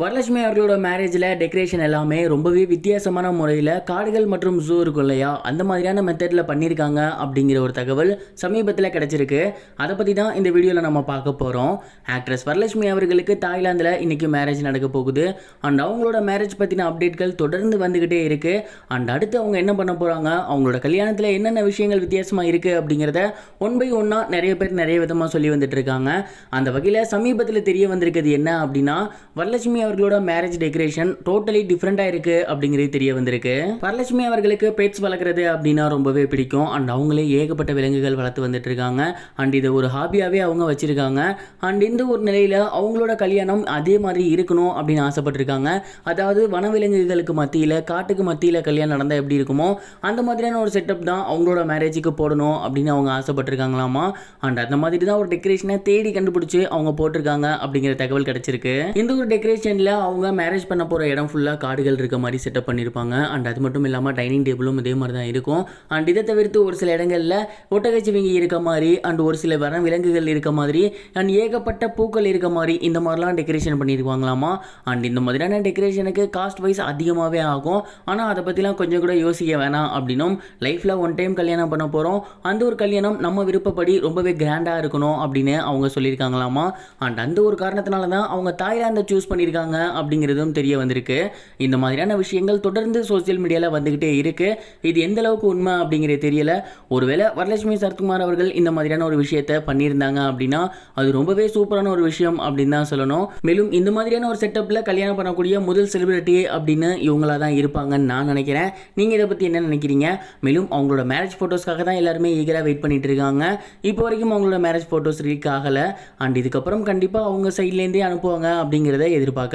வரலட்சுமி அவர்களோட மேரேஜில் டெக்கரேஷன் எல்லாமே ரொம்பவே வித்தியாசமான முறையில் காடுகள் மற்றும் ஜூ இருக்கும் இல்லையா அந்த மாதிரியான மெத்தடில் பண்ணியிருக்காங்க அப்படிங்கிற ஒரு தகவல் சமீபத்தில் கிடச்சிருக்கு அதை பற்றி தான் இந்த வீடியோவில் நம்ம பார்க்க போகிறோம் ஆக்ட்ரஸ் வரலட்சுமி அவர்களுக்கு தாய்லாந்தில் இன்றைக்கி மேரேஜ் நடக்க போகுது அண்ட் அவங்களோட மேரேஜ் பற்றின அப்டேட்கள் தொடர்ந்து வந்துக்கிட்டே இருக்குது அண்ட் அடுத்து அவங்க என்ன பண்ண போகிறாங்க அவங்களோட கல்யாணத்தில் என்னென்ன விஷயங்கள் வித்தியாசமாக இருக்குது அப்படிங்கிறத ஒன் பை ஒன்னாக நிறைய பேர் நிறைய விதமாக சொல்லி வந்துட்டு இருக்காங்க அந்த வகையில் சமீபத்தில் தெரிய வந்திருக்கிறது என்ன அப்படின்னா வரலட்சுமி அவர்களோட மேரேஜ் டெக்கரேஷன் டோட்டலி டிஃப்ரெண்டாக இருக்குது அப்படிங்கிறது தெரிய வந்திருக்கு வரலட்சுமி அவர்களுக்கு பெட்ஸ் வளர்க்குறது அப்படின்னா ரொம்பவே பிடிக்கும் அண்ட் அவங்களே ஏகப்பட்ட விலங்குகள் வளர்த்து வந்துட்டு இருக்காங்க அண்ட் இதை ஒரு ஹாபியாகவே அவங்க வச்சுருக்காங்க அண்ட் இந்த ஒரு நிலையில் அவங்களோட கல்யாணம் அதே மாதிரி இருக்கணும் அப்படின்னு ஆசைப்பட்டிருக்காங்க அதாவது வனவிலங்குகளுக்கு மத்தியில் காட்டுக்கு மத்தியில் கல்யாணம் நடந்தால் எப்படி இருக்குமோ அந்த மாதிரியான ஒரு செட்டப் தான் அவங்களோட மேரேஜுக்கு போடணும் அப்படின்னு அவங்க ஆசைப்பட்டிருக்காங்களாமா அண்ட் அந்த மாதிரி தான் ஒரு டெக்கரேஷனை தேடி கண்டுபிடிச்சி அவங்க போட்டிருக்காங்க அப்படிங்கிற தகவல் கிடச்சிருக்கு இந்த ஒரு டெக்கரேஷன் கிச்சனில் அவங்க மேரேஜ் பண்ண போகிற இடம் ஃபுல்லாக காடுகள் இருக்க மாதிரி செட்டப் பண்ணியிருப்பாங்க அண்ட் அது மட்டும் இல்லாமல் டைனிங் டேபிளும் இதே மாதிரி தான் இருக்கும் அண்ட் இதை தவிர்த்து ஒரு சில இடங்களில் ஒட்டகச்சிவிங்கி இருக்க மாதிரி அண்ட் ஒரு சில வர விலங்குகள் இருக்க மாதிரி அண்ட் ஏகப்பட்ட பூக்கள் இருக்க மாதிரி இந்த மாதிரிலாம் டெக்கரேஷன் பண்ணியிருக்காங்களாமா அண்ட் இந்த மாதிரியான டெக்கரேஷனுக்கு காஸ்ட் வைஸ் அதிகமாகவே ஆகும் ஆனால் அதை பற்றிலாம் கொஞ்சம் கூட யோசிக்க வேணாம் அப்படின்னும் லைஃப்பில் ஒன் டைம் கல்யாணம் பண்ண போகிறோம் அந்த ஒரு கல்யாணம் நம்ம விருப்பப்படி ரொம்பவே கிராண்டாக இருக்கணும் அப்படின்னு அவங்க சொல்லியிருக்காங்களாமா அண்ட் அந்த ஒரு காரணத்தினால தான் அவங்க தாய்லாந்தை சூஸ் பண்ணியிருக்காங்க பண்ணுறாங்க அப்படிங்கிறதும் தெரிய வந்திருக்கு இந்த மாதிரியான விஷயங்கள் தொடர்ந்து சோசியல் மீடியாவில் வந்துக்கிட்டே இருக்குது இது எந்த அளவுக்கு உண்மை அப்படிங்கிறது தெரியல ஒருவேளை வரலட்சுமி சரத்குமார் அவர்கள் இந்த மாதிரியான ஒரு விஷயத்தை பண்ணியிருந்தாங்க அப்படின்னா அது ரொம்பவே சூப்பரான ஒரு விஷயம் அப்படின்னு தான் சொல்லணும் மேலும் இந்த மாதிரியான ஒரு செட்டப்பில் கல்யாணம் பண்ணக்கூடிய முதல் செலிபிரிட்டி அப்படின்னு இவங்களாக தான் இருப்பாங்கன்னு நான் நினைக்கிறேன் நீங்கள் இதை பற்றி என்ன நினைக்கிறீங்க மேலும் அவங்களோட மேரேஜ் ஃபோட்டோஸ்க்காக தான் எல்லாருமே ஈகராக வெயிட் பண்ணிட்டு இருக்காங்க இப்போ வரைக்கும் அவங்களோட மேரேஜ் ஃபோட்டோஸ் லீக் ஆகலை அண்ட் இதுக்கப்புறம் கண்டிப்பாக அவங்க சைட்லேருந்தே அனுப்புவாங்க அப்படிங்கிறத எதிர்பார்க்க